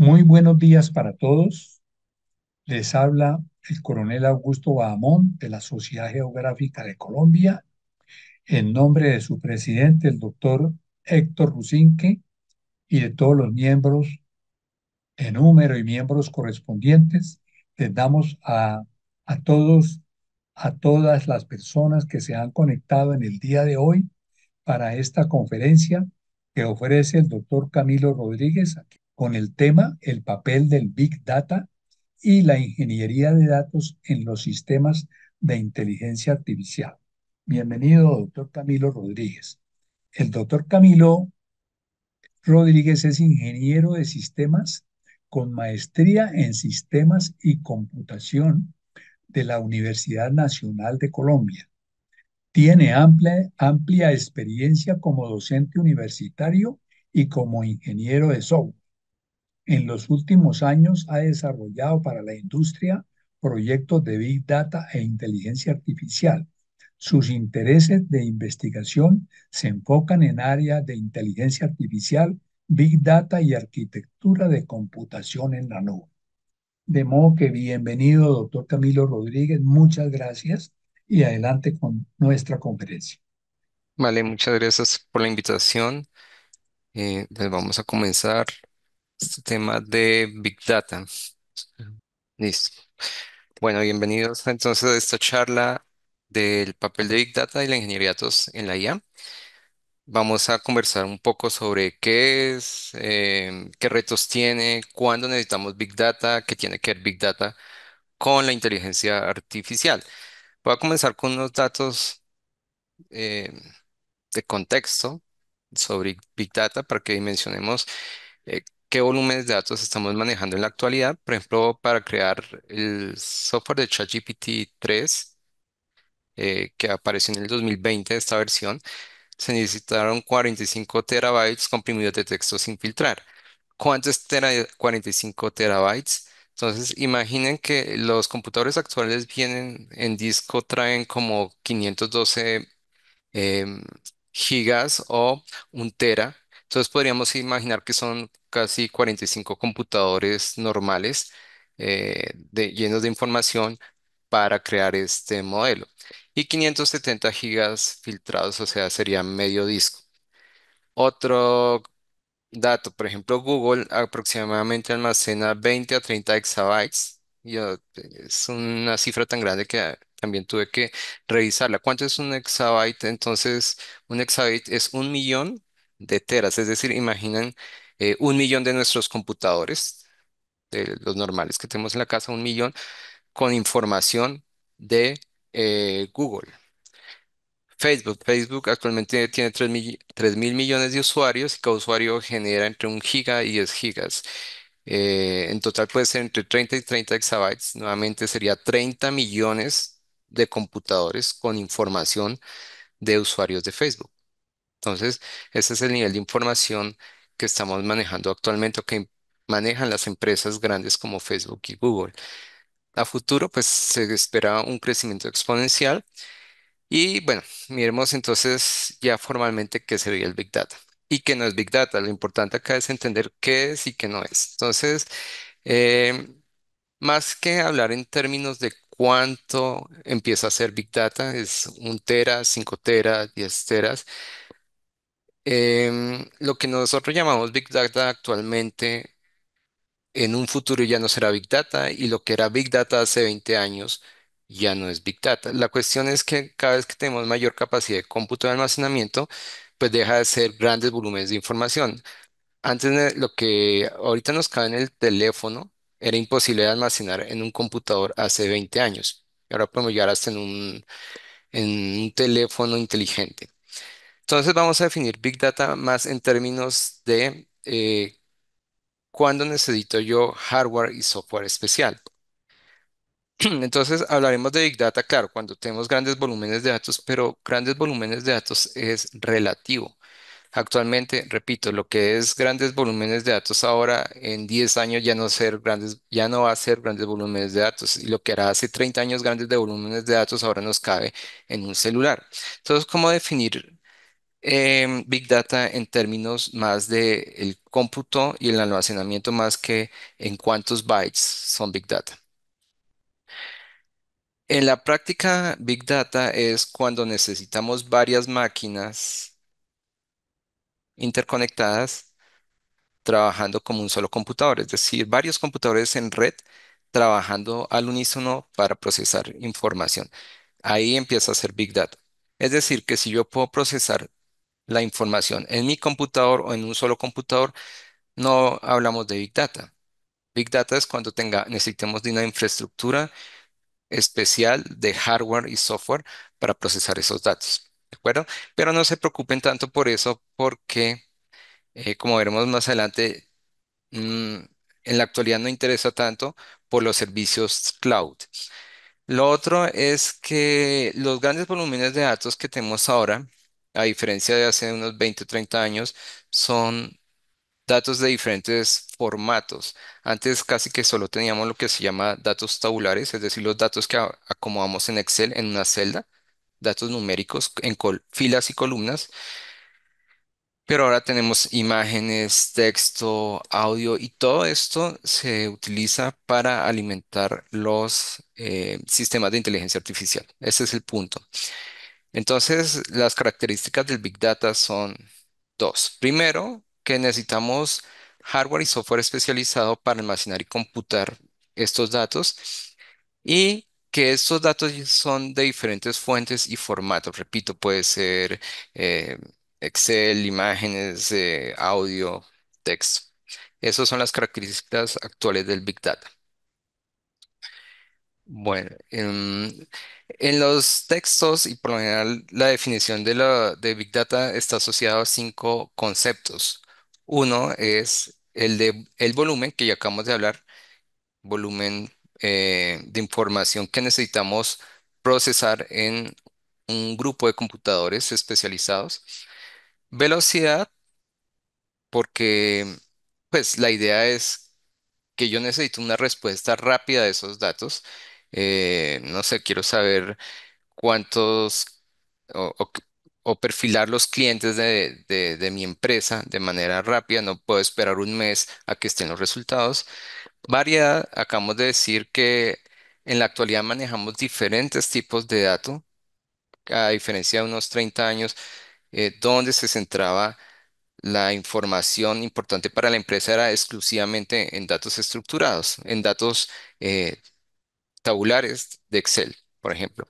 Muy buenos días para todos. Les habla el coronel Augusto Bahamón de la Sociedad Geográfica de Colombia, en nombre de su presidente, el doctor Héctor Rusinque, y de todos los miembros en número y miembros correspondientes. Les damos a, a todos, a todas las personas que se han conectado en el día de hoy para esta conferencia que ofrece el doctor Camilo Rodríguez, con el tema el papel del Big Data y la ingeniería de datos en los sistemas de inteligencia artificial. Bienvenido, doctor Camilo Rodríguez. El doctor Camilo Rodríguez es ingeniero de sistemas con maestría en sistemas y computación de la Universidad Nacional de Colombia. Tiene amplia, amplia experiencia como docente universitario y como ingeniero de software en los últimos años ha desarrollado para la industria proyectos de Big Data e inteligencia artificial. Sus intereses de investigación se enfocan en áreas de inteligencia artificial, Big Data y arquitectura de computación en la nube. De modo que bienvenido, doctor Camilo Rodríguez, muchas gracias y adelante con nuestra conferencia. Vale, muchas gracias por la invitación. Eh, pues vamos a comenzar. Este tema de Big Data. Listo. Bueno, bienvenidos entonces a esta charla del papel de Big Data y la ingeniería de datos en la IA. Vamos a conversar un poco sobre qué es, em, qué retos tiene, cuándo necesitamos Big Data, qué tiene que ver Big Data con la inteligencia artificial. Voy a comenzar con unos datos em, de contexto sobre Big Data para que dimensionemos eh, qué volúmenes de datos estamos manejando en la actualidad. Por ejemplo, para crear el software de ChatGPT 3, eh, que apareció en el 2020, esta versión, se necesitaron 45 terabytes comprimidos de texto sin filtrar. ¿Cuántos 45 terabytes? Entonces, imaginen que los computadores actuales vienen en disco, traen como 512 em, gigas o un tera. Entonces podríamos imaginar que son casi 45 computadores normales eh, llenos de información para crear este modelo. Y 570 gigas filtrados, o sea, sería medio disco. Otro dato, por ejemplo, Google aproximadamente almacena 20 a 30 exabytes. Ah, es una cifra tan grande que también tuve que revisarla. ¿Cuánto es un exabyte? Entonces, un exabyte es un millón de teras, es decir, imaginan eh, un millón de nuestros computadores, de los normales que tenemos en la casa, un millón, con información de eh, Google. Facebook. Facebook actualmente tiene 3 mil, millones de usuarios y cada usuario genera entre un giga y 10 gigas. Eh, en total puede ser entre 30 y 30 exabytes. Nuevamente sería 30 millones de computadores con información de usuarios de Facebook. Entonces, ese es el nivel de información que estamos manejando actualmente o que manejan las empresas grandes como Facebook y Google. A futuro, pues se espera un crecimiento exponencial. Y bueno, miremos entonces ya formalmente qué sería el Big Data y qué no es Big Data. Lo importante acá es entender qué es y qué no es. Entonces, eh, más que hablar en términos de cuánto empieza a ser Big Data, es un tera, cinco teras, 10 teras, Em, lo que nosotros llamamos Big Data actualmente, en un futuro ya no será Big Data y lo que era Big Data hace 20 años ya no es Big Data. La cuestión es que cada vez que tenemos mayor capacidad de cómputo de almacenamiento, pues deja de ser grandes volúmenes de información. Antes lo que ahorita nos cabe en el teléfono era imposible de almacenar en un computador hace 20 años. Ahora podemos llegar hasta en en un teléfono inteligente. Entonces vamos a definir Big Data más en términos de eh, cuándo necesito yo hardware y software especial. Entonces hablaremos de Big Data, claro, cuando tenemos grandes volúmenes de datos, pero grandes volúmenes de datos es relativo. Actualmente, repito, lo que es grandes volúmenes de datos ahora en 10 años ya no, ser grandes, ya no va a ser grandes volúmenes de datos y lo que era hace 30 años grandes de volúmenes de datos ahora nos cabe en un celular. Entonces, ¿cómo definir Em, Big Data en términos más del el cómputo y el almacenamiento más que en cuántos bytes son Big Data. En la práctica, Big Data es cuando necesitamos varias máquinas interconectadas trabajando como un solo computador, es decir, varios computadores en red trabajando al unísono para procesar información. Ahí empieza a ser Big Data. Es decir, que si yo puedo procesar la información en mi computador o en un solo computador, no hablamos de Big Data. Big Data es cuando tenga, necesitemos de una infraestructura especial de hardware y software para procesar esos datos. ¿De acuerdo? Pero no se preocupen tanto por eso porque, eh, como veremos más adelante, mm, en la actualidad no interesa tanto por los servicios cloud. Lo otro es que los grandes volúmenes de datos que tenemos ahora a diferencia de hace unos 20 o 30 años, son datos de diferentes formatos. Antes casi que solo teníamos lo que se llama datos tabulares, es decir, los datos que acomodamos en Excel en una celda, datos numéricos en filas y columnas. Pero ahora tenemos imágenes, texto, audio y todo esto se utiliza para alimentar los eh, sistemas de inteligencia artificial. Ese es el punto. Entonces, las características del Big Data son dos. Primero, que necesitamos hardware y software especializado para almacenar y computar estos datos y que estos datos son de diferentes fuentes y formatos. Repito, puede ser eh, Excel, imágenes, eh, audio, texto. Esas son las características actuales del Big Data. Bueno, en los textos y por lo general la definición de, la, Big Data está asociada a cinco conceptos. Uno es el de volumen que ya acabamos de hablar, volumen eh, de información que necesitamos procesar en un grupo de computadores especializados. Velocidad, porque pues la idea es que yo necesito una respuesta rápida de esos datos. Eh, no sé, quiero saber cuántos o, perfilar los clientes de, mi empresa de manera rápida. No puedo esperar un mes a que estén los resultados. Variedad, acabamos de decir que en la actualidad manejamos diferentes tipos de datos, a diferencia de unos 30 años, eh, donde se centraba la información importante para la empresa era exclusivamente en datos estructurados, en datos eh, tabulares de Excel, por ejemplo.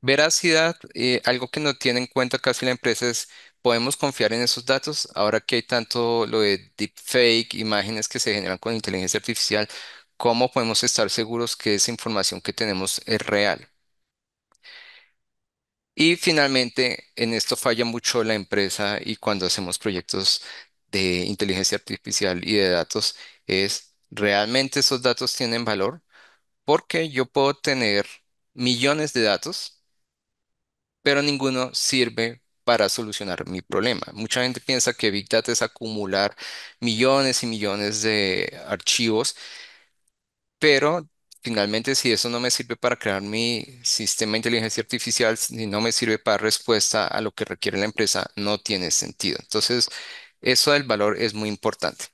Veracidad, eh, algo que no tiene en cuenta casi la empresa es, ¿podemos confiar en esos datos? Ahora que hay tanto lo de deepfake, imágenes que se generan con inteligencia artificial, ¿cómo podemos estar seguros que esa información que tenemos es real? Y finalmente, en esto falla mucho la empresa y cuando hacemos proyectos de inteligencia artificial y de datos, es ¿realmente esos datos tienen valor? porque yo puedo tener millones de datos, pero ninguno sirve para solucionar mi problema. Mucha gente piensa que Big Data es acumular millones y millones de archivos, pero finalmente si eso no me sirve para crear mi sistema de inteligencia artificial, si no me sirve para respuesta a lo que requiere la empresa, no tiene sentido. Entonces, eso del valor es muy importante.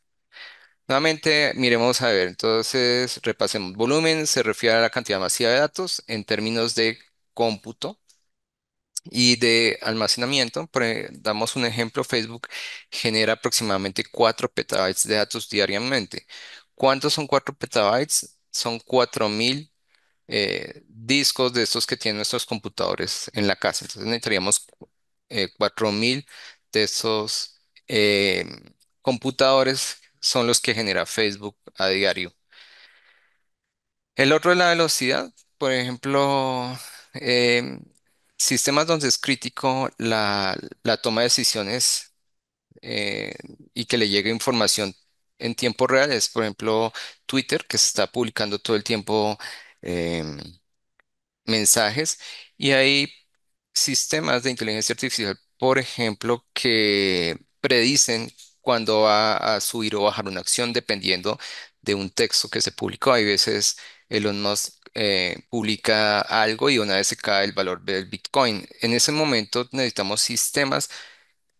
Nuevamente, miremos a ver, entonces repasemos. Volumen se refiere a la cantidad masiva de datos en términos de cómputo y de almacenamiento. E, damos un ejemplo, Facebook genera aproximadamente 4 petabytes de datos diariamente. ¿Cuántos son 4 petabytes? Son 4000 eh, discos de estos que tienen nuestros computadores en la casa. Entonces necesitaríamos eh, 4000 de esos eh, computadores son los que genera Facebook a diario. El otro es la velocidad. Por ejemplo, eh, sistemas donde es crítico la, toma de decisiones eh, y que le llegue información en tiempo real es, por ejemplo, Twitter, que se está publicando todo el tiempo eh, mensajes y hay sistemas de inteligencia artificial, por ejemplo, que predicen cuando va a subir o bajar una acción dependiendo de un texto que se publicó. Hay veces Elon Musk eh, publica algo y una vez se cae el valor del Bitcoin. En ese momento necesitamos sistemas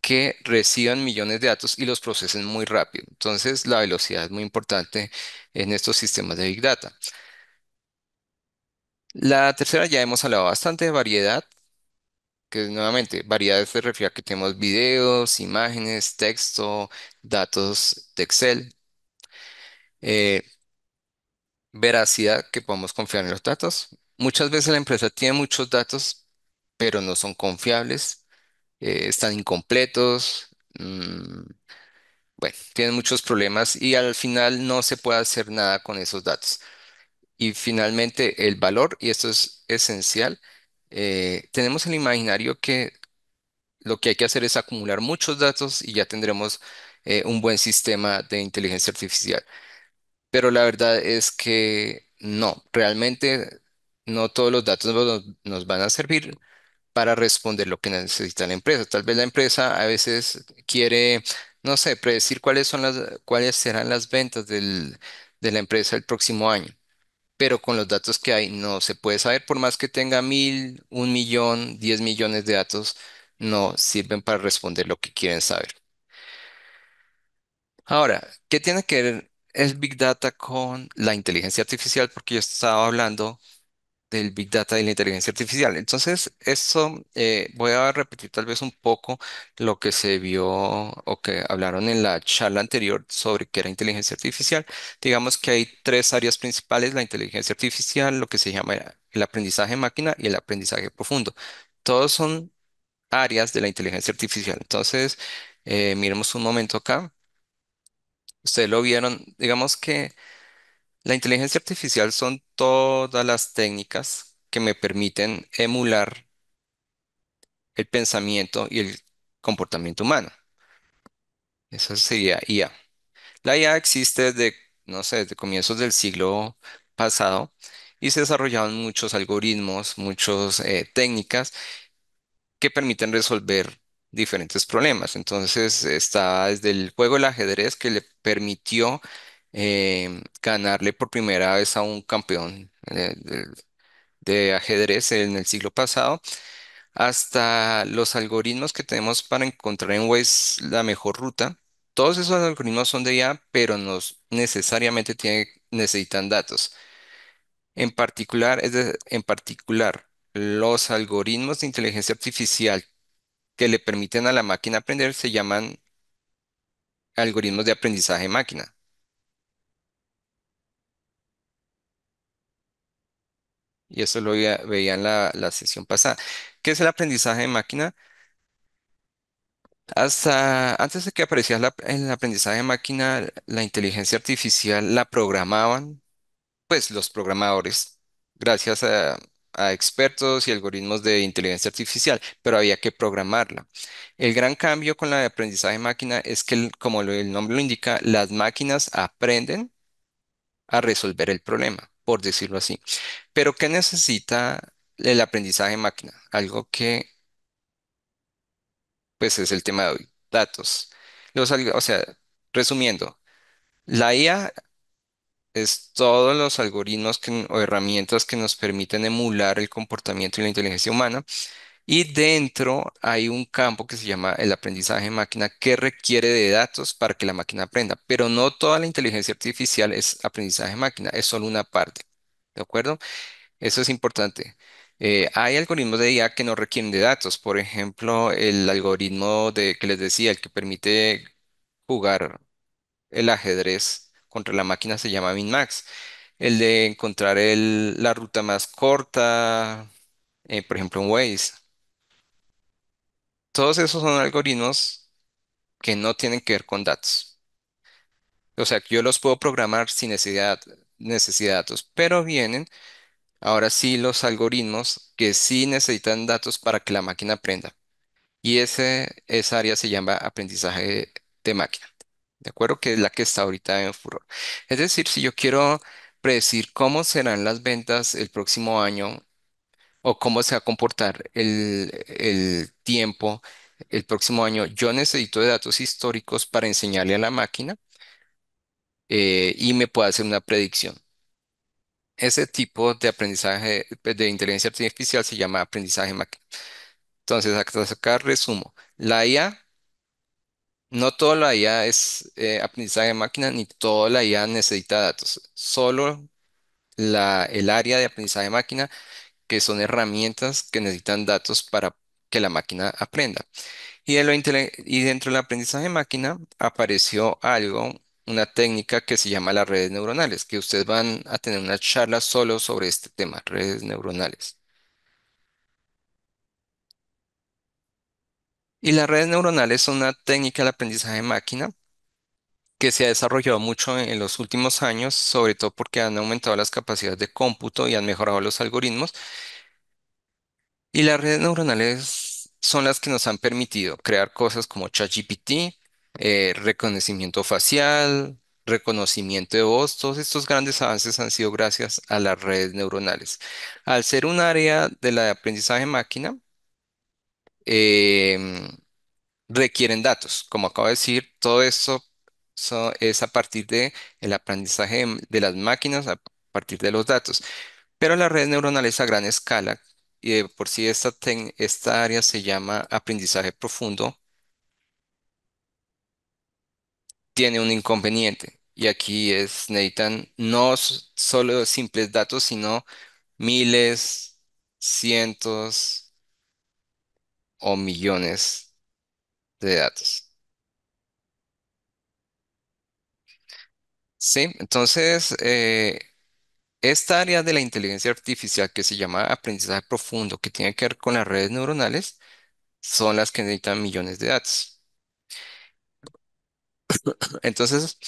que reciban millones de datos y los procesen muy rápido. Entonces, la velocidad es muy importante en estos sistemas de Big Data. La tercera ya hemos hablado bastante de variedad que nuevamente, variedades se refiere a que tenemos videos, imágenes, texto, datos de Excel. Eh, veracidad, que podemos confiar en los datos. Muchas veces la empresa tiene muchos datos, pero no son confiables, eh, están incompletos, mm, bueno, tienen muchos problemas y al final no se puede hacer nada con esos datos. Y finalmente, el valor, y esto es esencial, eh, tenemos el imaginario que lo que hay que hacer es acumular muchos datos y ya tendremos eh, un buen sistema de inteligencia artificial. Pero la verdad es que no, realmente no todos los datos nos, van a servir para responder lo que necesita la empresa. Tal vez la empresa a veces quiere, no sé, predecir cuáles son las, cuáles serán las ventas de la empresa el próximo año pero con los datos que hay no se puede saber, por más que tenga mil, un millón, diez millones de datos, no sirven para responder lo que quieren saber. Ahora, ¿qué tiene que ver el Big Data con la inteligencia artificial? Porque yo estaba hablando del Big Data y la inteligencia artificial. Entonces, eso eh, voy a repetir tal vez un poco lo que se vio o que hablaron en la charla anterior sobre qué era inteligencia artificial. Digamos que hay tres áreas principales, la inteligencia artificial, lo que se llama el aprendizaje máquina y el aprendizaje profundo. Todos son áreas de la inteligencia artificial. Entonces, eh, miremos un momento acá. Ustedes lo vieron, digamos que la inteligencia artificial son todas las técnicas que me permiten emular el pensamiento y el comportamiento humano. Eso sería IA. La IA existe desde, no sé, desde comienzos del siglo pasado y se desarrollaron muchos algoritmos, muchas eh, técnicas que permiten resolver diferentes problemas. Entonces está desde el juego del ajedrez que le permitió Em, ganarle por primera vez a un campeón de, ajedrez en el siglo pasado, hasta los algoritmos que tenemos para encontrar en Waze la mejor ruta. Todos esos algoritmos son de IA, pero necesariamente necesitan datos. En particular, en particular, los algoritmos de inteligencia artificial que le permiten a la máquina aprender se llaman algoritmos de aprendizaje máquina. Y eso lo veía, en la, sesión pasada. ¿Qué es el aprendizaje de máquina? Hasta antes de que apareciera el aprendizaje de máquina, la inteligencia artificial la programaban, pues los programadores, gracias a, expertos y algoritmos de inteligencia artificial, pero había que programarla. El gran cambio con la aprendizaje de máquina es que, como el nombre lo indica, las máquinas aprenden a resolver el problema por decirlo así. Pero ¿qué necesita el aprendizaje máquina? Algo que, pues, es el tema de hoy, datos. Los, o sea, resumiendo, la IA es todos los algoritmos o herramientas que nos permiten emular el comportamiento y la inteligencia humana y dentro hay un campo que se llama el aprendizaje de máquina que requiere de datos para que la máquina aprenda. Pero no toda la inteligencia artificial es aprendizaje máquina, es solo una parte. ¿De acuerdo? Eso es importante. Eh, hay algoritmos de IA que no requieren de datos. Por ejemplo, el algoritmo de, que les decía, el que permite jugar el ajedrez contra la máquina se llama MinMax. El de encontrar la ruta más corta, eh, por ejemplo, en Waze. Todos esos son algoritmos que no tienen que ver con datos. O sea, yo los puedo programar sin necesidad, de datos, pero vienen ahora sí los algoritmos que sí necesitan datos para que la máquina aprenda. Y ese, esa área se llama aprendizaje de máquina. ¿De acuerdo? Que es la que está ahorita en furor. Es decir, si yo quiero predecir cómo serán las ventas el próximo año o cómo se va a comportar el, tiempo el próximo año. Yo necesito de datos históricos para enseñarle a la máquina eh, y me pueda hacer una predicción. Ese tipo de aprendizaje pues, de inteligencia artificial se llama aprendizaje máquina. Entonces, acá, resumo. La IA, no toda la IA es eh, aprendizaje de máquina, ni toda la IA necesita datos. Solo el área de aprendizaje de máquina que son herramientas que necesitan datos para que la máquina aprenda. Y, dentro del aprendizaje de máquina apareció algo, una técnica que se llama las redes neuronales, que ustedes van a tener una charla solo sobre este tema, redes neuronales. Y las redes neuronales son una técnica del aprendizaje de máquina que se ha desarrollado mucho en, los últimos años, sobre todo porque han aumentado las capacidades de cómputo y han mejorado los algoritmos. Y las redes neuronales son las que nos han permitido crear cosas como ChatGPT, GPT, eh, reconocimiento facial, reconocimiento de voz, todos estos grandes avances han sido gracias a las redes neuronales. Al ser un área de la aprendizaje máquina, em, requieren datos. Como acabo de decir, todo esto so, es a partir del aprendizaje de las máquinas, a partir de los datos. Pero las redes neuronales a gran escala y por si esta, área se llama aprendizaje profundo. Tiene un inconveniente y aquí es, necesitan no solo simples datos, sino miles, cientos o millones de datos. Sí, entonces eh, esta área de la inteligencia artificial que se llama aprendizaje profundo, que tiene que ver con las redes neuronales, son las que necesitan millones de datos. Entonces,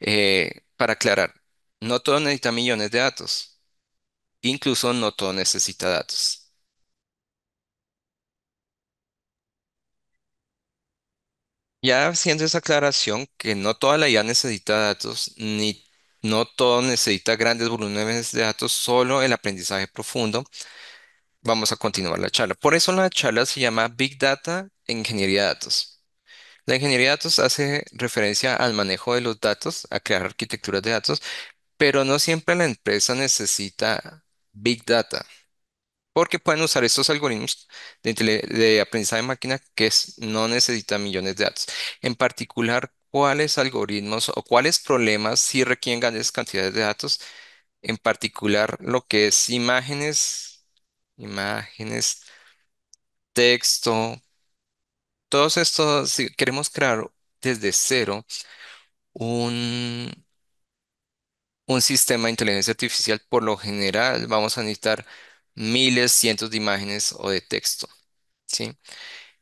eh, para aclarar, no todo necesita millones de datos, incluso no todo necesita datos. Ya haciendo esa aclaración que no toda la IA necesita datos, ni no todo necesita grandes volúmenes de datos, solo el aprendizaje profundo, vamos a continuar la charla. Por eso la charla se llama Big Data e Ingeniería de Datos. La ingeniería de datos hace referencia al manejo de los datos, a crear arquitecturas de datos, pero no siempre la empresa necesita Big Data porque pueden usar estos algoritmos de, aprendizaje de máquina que no necesitan millones de datos. En particular, cuáles algoritmos o cuáles problemas sí requieren grandes cantidades de datos, en particular lo que es imágenes, imágenes, texto, todos estos, si queremos crear desde cero un, un sistema de inteligencia artificial, por lo general vamos a necesitar miles, cientos de imágenes o de texto.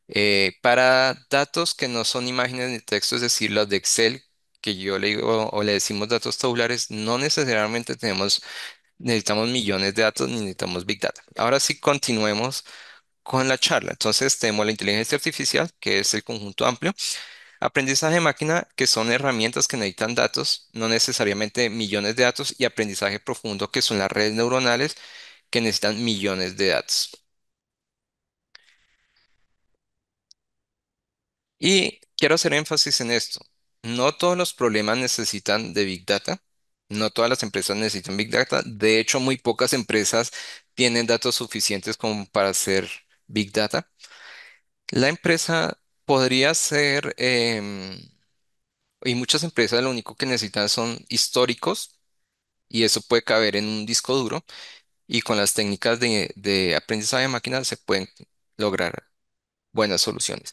Eh, para datos que no son imágenes ni texto, es decir, los de Excel, que yo le digo o le decimos datos tabulares, no necesariamente tenemos, necesitamos millones de datos ni necesitamos Big Data. Ahora sí, continuemos con la charla. Entonces, tenemos la inteligencia artificial, que es el conjunto amplio. Aprendizaje de máquina, que son herramientas que necesitan datos, no necesariamente millones de datos, y aprendizaje profundo, que son las redes neuronales, que necesitan millones de datos. Y quiero hacer énfasis en esto. No todos los problemas necesitan de Big Data. No todas las empresas necesitan Big Data. De hecho, muy pocas empresas tienen datos suficientes como para hacer Big Data. La empresa podría ser, em, y muchas empresas lo único que necesitan son históricos, y eso puede caber en un disco duro, y con las técnicas de, aprendizaje de máquina se pueden lograr buenas soluciones.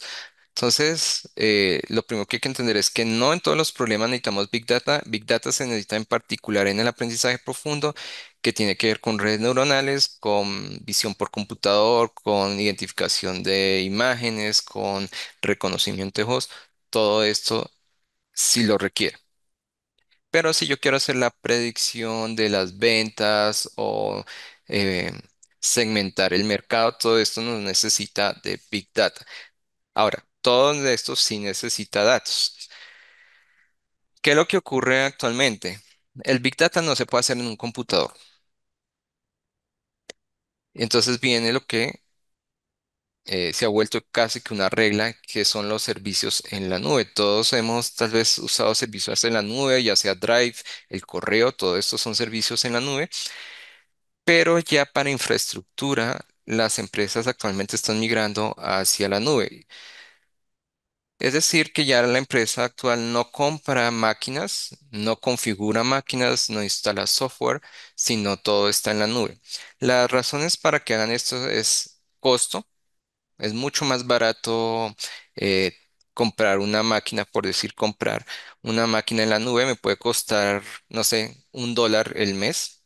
Entonces, eh, lo primero que hay que entender es que no en todos los problemas necesitamos Big Data. Big Data se necesita en particular en el aprendizaje profundo, que tiene que ver con redes neuronales, con visión por computador, con identificación de imágenes, con reconocimiento de host. Todo esto sí lo requiere. Pero si yo quiero hacer la predicción de las ventas o eh, segmentar el mercado, todo esto nos necesita de Big Data. Ahora, todo esto sí necesita datos. ¿Qué es lo que ocurre actualmente? El Big Data no se puede hacer en un computador. Entonces viene lo que eh, se ha vuelto casi que una regla que son los servicios en la nube. Todos hemos tal vez usado servicios en la nube, ya sea Drive, el correo, todo esto son servicios en la nube, pero ya para infraestructura las empresas actualmente están migrando hacia la nube. Es decir, que ya la empresa actual no compra máquinas, no configura máquinas, no instala software, sino todo está en la nube. Las razones para que hagan esto es costo, es mucho más barato eh, comprar una máquina, por decir comprar una máquina en la nube, me puede costar, no sé, un dólar el mes,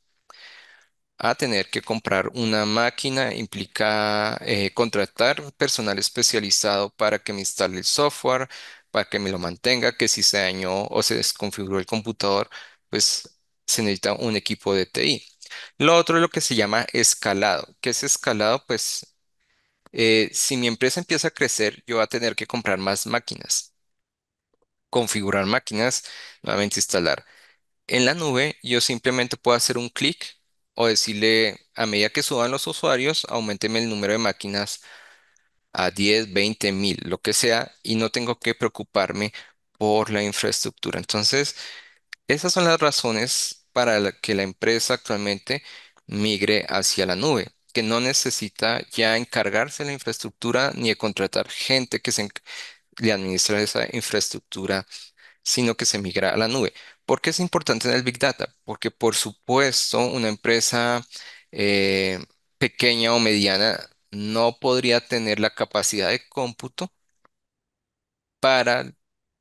a tener que comprar una máquina, implica eh, contratar personal especializado para que me instale el software, para que me lo mantenga, que si se dañó o se desconfiguró el computador, pues se necesita un equipo de TI. Lo otro es lo que se llama escalado. ¿Qué es escalado? Pues eh, si mi empresa empieza a crecer, yo voy a tener que comprar más máquinas, configurar máquinas, nuevamente instalar. En la nube, yo simplemente puedo hacer un clic o decirle, a medida que suban los usuarios, aumenteme el número de máquinas a 10, 20 mil, lo que sea, y no tengo que preocuparme por la infraestructura. Entonces, esas son las razones para que la empresa actualmente migre hacia la nube que no necesita ya encargarse de la infraestructura ni de contratar gente que se le administre esa infraestructura, sino que se migra a la nube. ¿Por qué es importante en el Big Data? Porque por supuesto una empresa eh, pequeña o mediana no podría tener la capacidad de cómputo para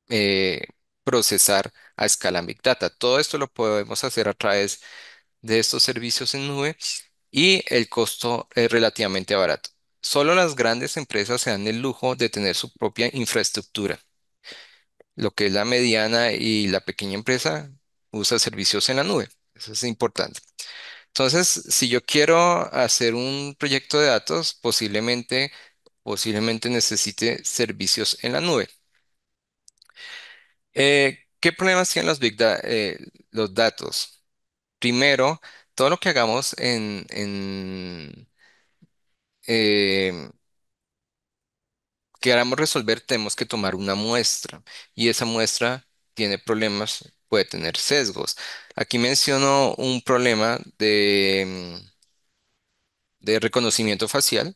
eh, procesar a escala Big Data. Todo esto lo podemos hacer a través de estos servicios en nube y el costo es relativamente barato. Solo las grandes empresas se dan el lujo de tener su propia infraestructura. Lo que es la mediana y la pequeña empresa usa servicios en la nube. Eso es importante. Entonces, si yo quiero hacer un proyecto de datos, posiblemente, posiblemente necesite servicios en la nube. Eh, ¿qué problemas tienen los eh, datos? Primero, todo lo que hagamos en, en em, queramos resolver, tenemos que tomar una muestra y esa muestra tiene problemas, puede tener sesgos. Aquí menciono un problema de, mm, reconocimiento facial,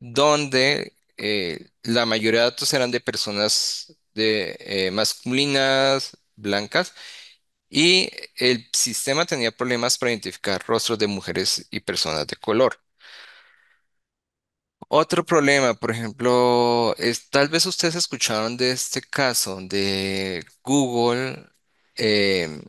donde eh, la mayoría de datos eran de personas de, eh, masculinas, blancas, y el sistema tenía problemas para identificar rostros de mujeres y personas de color. Otro problema, por ejemplo, es, tal vez ustedes escucharon de este caso de Google, em,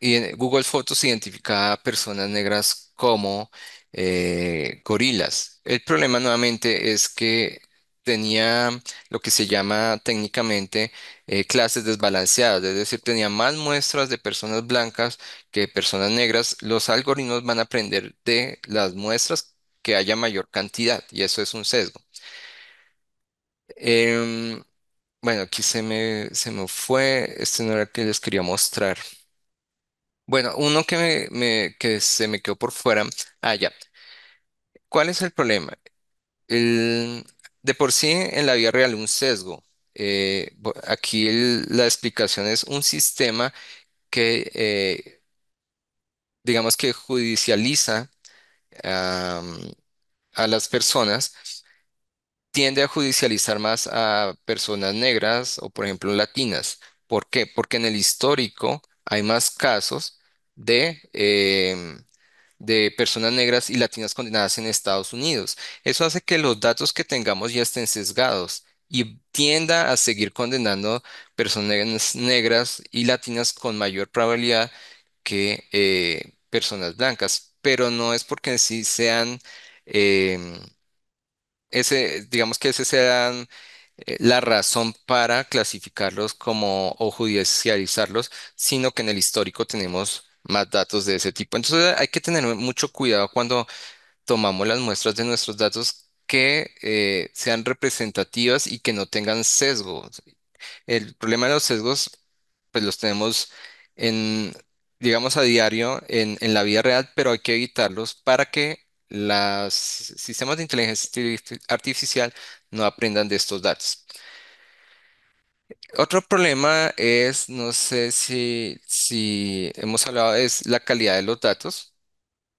y Google Fotos identificaba personas negras como eh, gorilas. El problema nuevamente es que tenía lo que se llama técnicamente eh, clases desbalanceadas, es decir, tenía más muestras de personas blancas que de personas negras. Los algoritmos van a aprender de las muestras que haya mayor cantidad y eso es un sesgo. Em, bueno, aquí se me, se me fue, este no era el que les quería mostrar. Bueno, uno que, me, que se me quedó por fuera, ah, ya. ¿Cuál es el problema? El, de por sí en la vida real un sesgo. Eh, aquí la explicación es un sistema que, eh, digamos que judicializa a las personas, tiende a judicializar más a personas negras o, por ejemplo, latinas. ¿Por qué? Porque en el histórico hay más casos de... Em, de personas negras y latinas condenadas en Estados Unidos. Eso hace que los datos que tengamos ya estén sesgados y tienda a seguir condenando personas negras y latinas con mayor probabilidad que eh, personas blancas, pero no es porque en sí sean, em, ese, digamos que ese sea eh, la razón para clasificarlos como o judicializarlos, sino que en el histórico tenemos más datos de ese tipo. Entonces hay que tener mucho cuidado cuando tomamos las muestras de nuestros datos que eh, sean representativas y que no tengan sesgos. El problema de los sesgos, pues los tenemos en, digamos, a diario en, en la vida real, pero hay que evitarlos para que los sistemas de inteligencia artificial no aprendan de estos datos. Otro problema es, no sé si, si hemos hablado, es la calidad de los datos.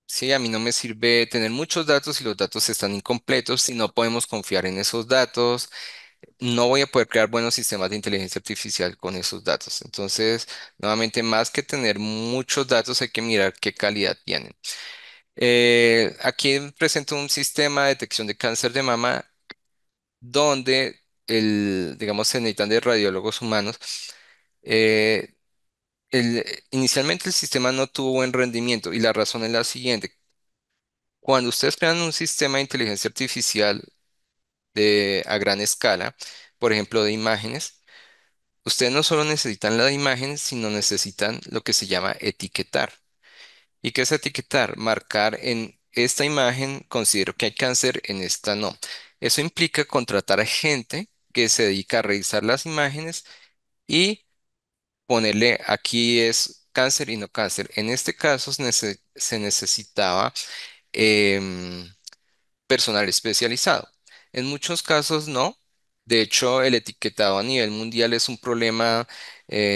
Sí, a mí no me sirve tener muchos datos si los datos están incompletos, si no podemos confiar en esos datos, no voy a poder crear buenos sistemas de inteligencia artificial con esos datos. Entonces, nuevamente, más que tener muchos datos, hay que mirar qué calidad tienen. Eh, aquí presento un sistema de detección de cáncer de mama donde el, digamos, se necesitan de radiólogos humanos. Eh, inicialmente el sistema no tuvo buen rendimiento y la razón es la siguiente. Cuando ustedes crean un sistema de inteligencia artificial de, a gran escala, por ejemplo, de imágenes, ustedes no solo necesitan la imagen, sino necesitan lo que se llama etiquetar. ¿Y qué es etiquetar? Marcar en esta imagen considero que hay cáncer, en esta no. Eso implica contratar a gente que se dedica a revisar las imágenes y ponerle aquí es cáncer y no cáncer. En este caso se necesitaba em, personal especializado. En muchos casos no. De hecho, el etiquetado a nivel mundial es un problema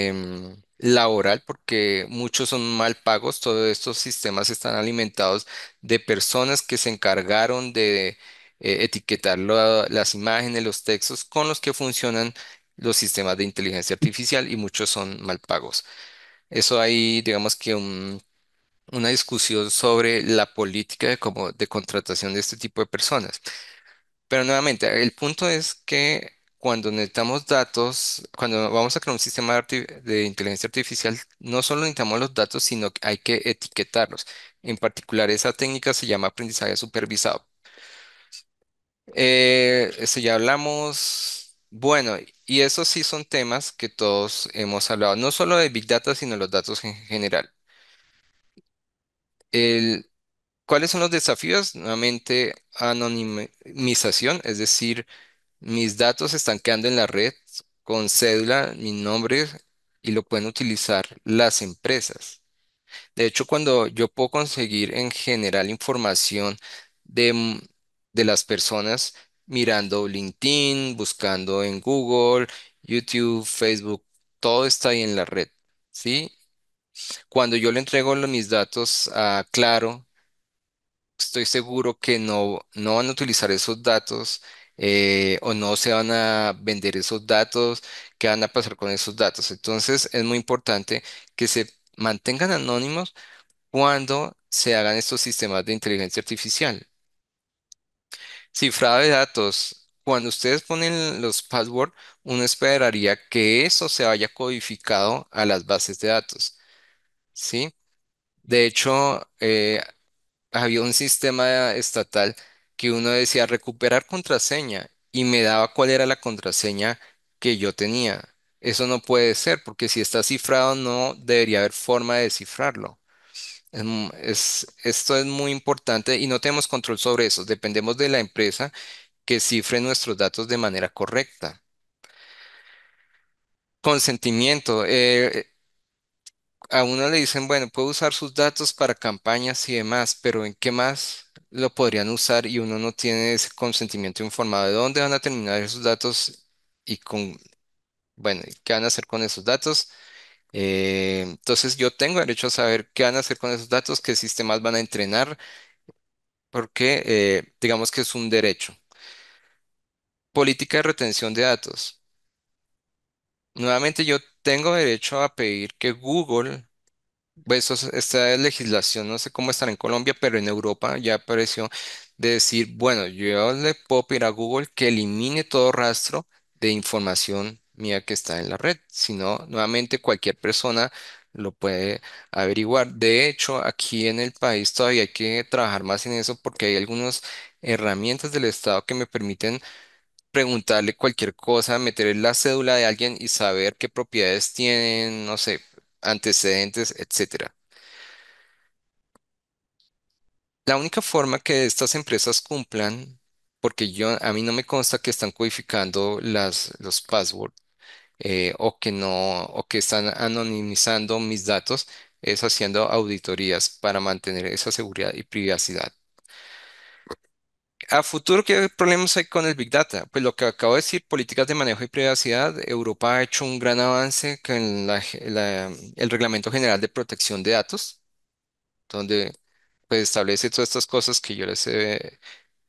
em, laboral porque muchos son mal pagos. Todos estos sistemas están alimentados de personas que se encargaron de eh, etiquetar las imágenes, los textos con los que funcionan los sistemas de inteligencia artificial y muchos son mal pagos. Eso hay, digamos que una discusión sobre la política de, como, de contratación de este tipo de personas. Pero nuevamente, el punto es que cuando necesitamos datos, cuando vamos a crear un sistema de, inteligencia artificial, no solo necesitamos los datos, sino que hay que etiquetarlos. En particular, esa técnica se llama aprendizaje supervisado. Eh, eso ya hablamos. Bueno, y esos sí son temas que todos hemos hablado, no solo de Big Data, sino los datos en general. ¿cuáles son los desafíos? Nuevamente, anonimización, es decir, mis datos están quedando en la red con cédula, mi nombre, y lo pueden utilizar las empresas. De hecho, cuando yo puedo conseguir en general información de de las personas mirando LinkedIn, buscando en Google, YouTube, Facebook, todo está ahí en la red, ¿sí? Cuando yo le entrego mis datos a Claro, estoy seguro que no, no van a utilizar esos datos eh, o no se van a vender esos datos, qué van a pasar con esos datos. Entonces es muy importante que se mantengan anónimos cuando se hagan estos sistemas de inteligencia artificial. Cifrado de datos. Cuando ustedes ponen los passwords, uno esperaría que eso se vaya codificado a las bases de datos, ¿sí? De hecho, eh, había un sistema estatal que uno decía recuperar contraseña y me daba cuál era la contraseña que yo tenía. Eso no puede ser, porque si está cifrado no debería haber forma de descifrarlo. Em, es esto es muy importante y no tenemos control sobre eso. Dependemos de la empresa que cifre nuestros datos de manera correcta. Consentimiento. Eh, a uno le dicen, bueno, puedo usar sus datos para campañas y demás, pero ¿en qué más lo podrían usar? Y uno no tiene ese consentimiento informado. ¿De dónde van a terminar esos datos? Y con, bueno, ¿qué van a hacer con esos datos? Eh, entonces yo tengo derecho a saber qué van a hacer con esos datos, qué sistemas van a entrenar, porque eh, digamos que es un derecho. Política de retención de datos. Nuevamente yo tengo derecho a pedir que Google, pues, esta legislación, no sé cómo está en Colombia, pero en Europa ya apareció de decir, bueno, yo le puedo pedir a Google que elimine todo rastro de información mía que está en la red, sino nuevamente cualquier persona lo puede averiguar. De hecho, aquí en el país todavía hay que trabajar más en eso porque hay algunas herramientas del Estado que me permiten preguntarle cualquier cosa, meter en la cédula de alguien y saber qué propiedades tienen, no sé, antecedentes, etcétera. La única forma que estas empresas cumplan porque yo, a mí no me consta que están codificando las, los passwords eh, o que no, o que están anonimizando mis datos, es haciendo auditorías para mantener esa seguridad y privacidad. A futuro, ¿qué problemas hay con el Big Data? Pues lo que acabo de decir, políticas de manejo y privacidad. Europa ha hecho un gran avance con el Reglamento General de Protección de Datos, donde pues, establece todas estas cosas que yo les he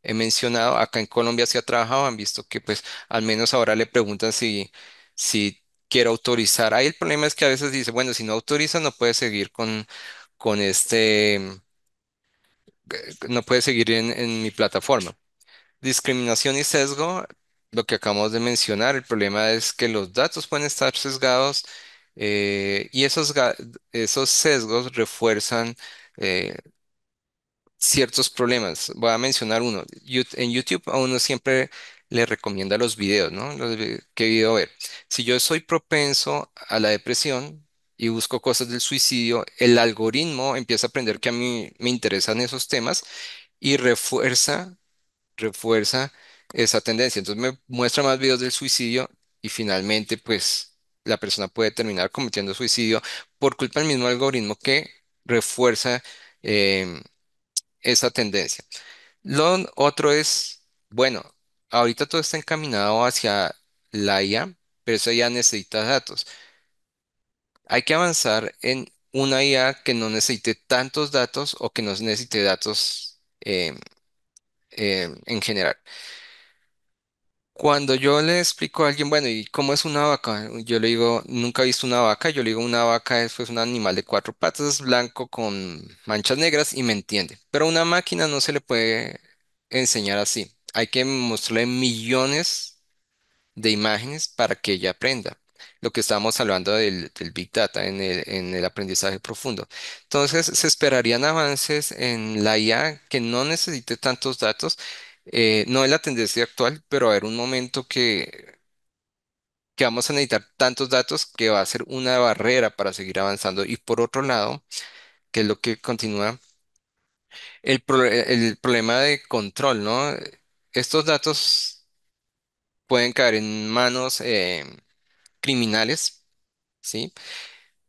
he mencionado, acá en Colombia se ha trabajado, han visto que pues al menos ahora le preguntan si, si quiere autorizar. Ahí el problema es que a veces dice, bueno, si no autoriza no puede seguir con, con este, mm, eh, no puede seguir en, mi plataforma. Discriminación y sesgo, lo que acabamos de mencionar, el problema es que los datos pueden estar sesgados eh, y esos, esos sesgos refuerzan eh, ciertos problemas. Voy a mencionar uno. En YouTube a uno siempre le recomienda los videos, ¿no? Los, ¿Qué video ver? Si yo soy propenso a la depresión y busco cosas del suicidio, el algoritmo empieza a aprender que a mí me interesan esos temas y refuerza, refuerza esa tendencia. Entonces me muestra más videos del suicidio y finalmente pues la persona puede terminar cometiendo suicidio por culpa del mismo algoritmo que refuerza eh, esa tendencia. Lo otro es, bueno, ahorita todo está encaminado hacia la IA, pero esa ya necesita datos. Hay que avanzar en una IA que no necesite tantos datos o que no necesite datos eh, eh, en general. Cuando yo le explico a alguien, bueno, ¿y cómo es una vaca? Yo le digo, nunca he visto una vaca. Yo le digo, una vaca es pues, un animal de cuatro patas, blanco con manchas negras y me entiende. Pero una máquina no se le puede enseñar así. Hay que mostrarle millones de imágenes para que ella aprenda. Lo que estábamos hablando del, Big Data en en el aprendizaje profundo. Entonces, se esperarían avances en la IA que no necesite tantos datos eh, no es la tendencia actual, pero va a haber un momento que, que vamos a necesitar tantos datos que va a ser una barrera para seguir avanzando. Y por otro lado, que es lo que continúa, el, problema de control, ¿no? Estos datos pueden caer en manos eh, criminales, ¿sí?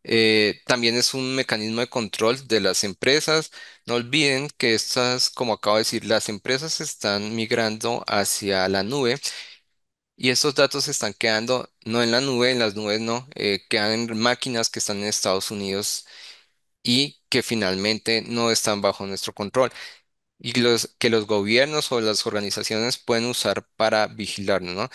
Eh, también es un mecanismo de control de las empresas. No olviden que estas, como acabo de decir, las empresas están migrando hacia la nube y estos datos están quedando no en la nube, en las nubes no, eh, quedan en máquinas que están en Estados Unidos y que finalmente no están bajo nuestro control y que los gobiernos o las organizaciones pueden usar para vigilarnos, ¿no?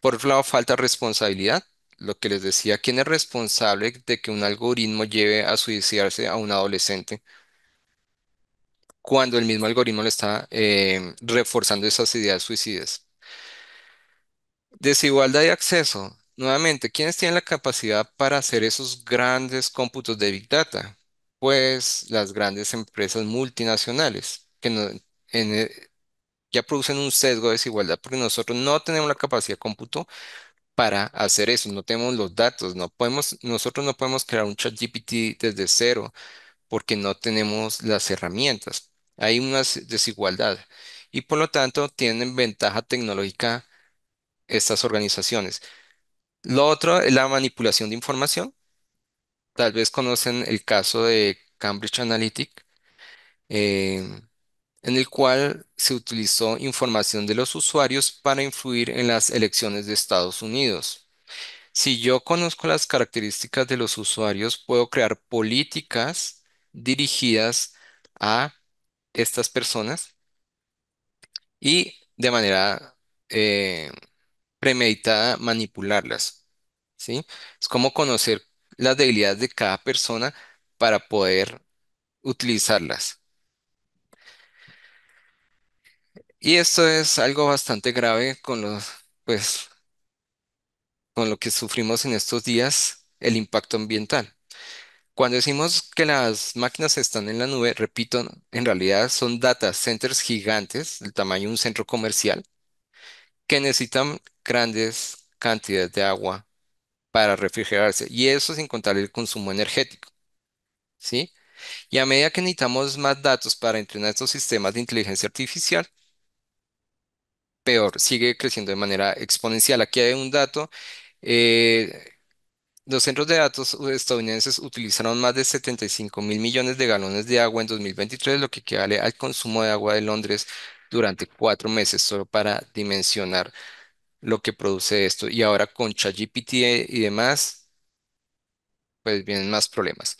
Por otro lado, falta responsabilidad. Lo que les decía, ¿quién es responsable de que un algoritmo lleve a suicidarse a un adolescente? cuando el mismo algoritmo le está eh, reforzando esas ideas suicidas. Desigualdad de acceso. Nuevamente, ¿quiénes tienen la capacidad para hacer esos grandes cómputos de Big Data? Pues las grandes empresas multinacionales, que, eh, ya producen un sesgo de desigualdad porque nosotros no tenemos la capacidad de cómputo para hacer eso, no tenemos los datos, no podemos, nosotros no podemos crear un chat GPT desde cero porque no tenemos las herramientas. Hay una desigualdad y por lo tanto tienen ventaja tecnológica estas organizaciones. Lo otro es la manipulación de información. Tal vez conocen el caso de Cambridge Analytica, eh, en el cual se utilizó información de los usuarios para influir en las elecciones de Estados Unidos. Si yo conozco las características de los usuarios, puedo crear políticas dirigidas a estas personas y de manera eh, premeditada manipularlas. ¿sí? Es como conocer las debilidades de cada persona para poder utilizarlas. Y esto es algo bastante grave con los, pues, con lo que sufrimos en estos días, el impacto ambiental. Cuando decimos que las máquinas están en la nube, repito, en realidad son data centers gigantes, del tamaño de un centro comercial, que necesitan grandes cantidades de agua para refrigerarse. Y eso sin contar el consumo energético. ¿Sí? Y a medida que necesitamos más datos para entrenar estos sistemas de inteligencia artificial, peor, sigue creciendo de manera exponencial. Aquí hay un dato. Eh, los centros de datos estadounidenses utilizaron más de 75 mil millones de galones de agua en 2023, lo que equivale al consumo de agua de Londres durante cuatro meses, solo para dimensionar lo que produce esto. Y ahora con ChatGPT y demás, pues vienen más problemas.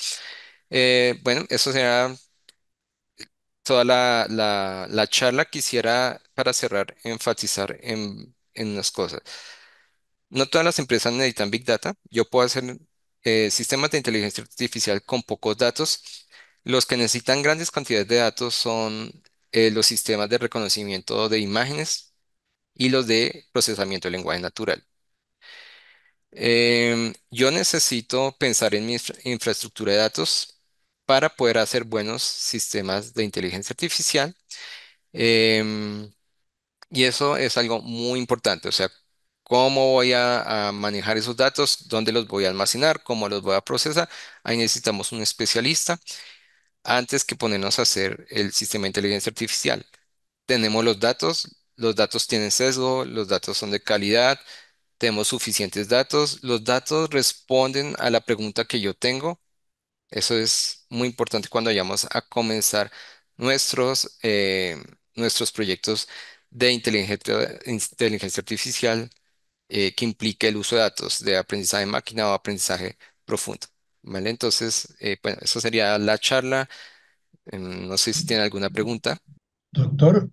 Eh, bueno, eso será toda la, charla. Quisiera, para cerrar, enfatizar en unas cosas. No todas las empresas necesitan Big Data. Yo puedo hacer eh, sistemas de inteligencia artificial con pocos datos. Los que necesitan grandes cantidades de datos son eh, los sistemas de reconocimiento de imágenes y los de procesamiento de lenguaje natural. Em, yo necesito pensar en mi infraestructura de datos para poder hacer buenos sistemas de inteligencia artificial. Em, y eso es algo muy importante. O sea, cómo voy a, manejar esos datos, dónde los voy a almacenar, cómo los voy a procesar. Ahí necesitamos un especialista antes que ponernos a hacer el sistema de inteligencia artificial. Tenemos los datos, los datos tienen sesgo, los datos son de calidad, tenemos suficientes datos, los datos responden a la pregunta que yo tengo. Eso es muy importante cuando vayamos a comenzar nuestros, eh, nuestros proyectos de inteligencia, inteligencia artificial eh, que implique el uso de datos de aprendizaje máquina o aprendizaje profundo. ¿Vale? Entonces, eh, bueno, eso sería la charla. Em, no sé si tiene alguna pregunta. Doctor,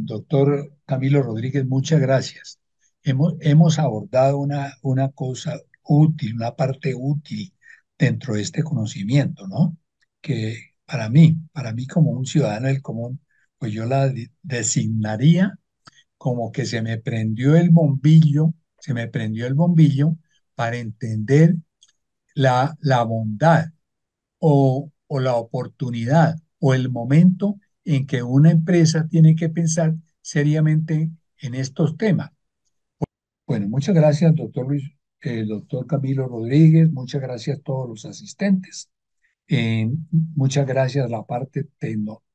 doctor Camilo Rodríguez, muchas gracias. Hemos, hemos abordado una, una cosa útil, una parte útil dentro de este conocimiento, ¿no? Que para mí, para mí como un ciudadano del común, pues yo la designaría como que se me prendió el bombillo se me prendió el bombillo para entender la, la bondad o, o la oportunidad o el momento en que una empresa tiene que pensar seriamente en estos temas. Bueno, muchas gracias, doctor Luis, el eh, doctor Camilo Rodríguez, muchas gracias a todos los asistentes, eh, muchas gracias a la parte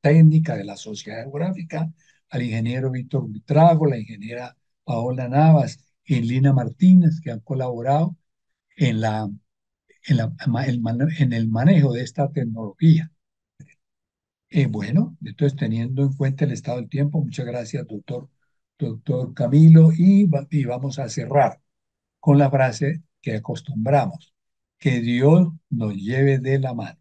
técnica de la Sociedad Geográfica, al ingeniero Víctor Buitrago, la ingeniera Paola Navas en Lina Martínez, que han colaborado en, la, en, el manejo de esta tecnología. y eh, bueno, entonces teniendo en cuenta el estado del tiempo, muchas gracias, doctor, doctor Camilo, y, y vamos a cerrar con la frase que acostumbramos, que Dios nos lleve de la mano.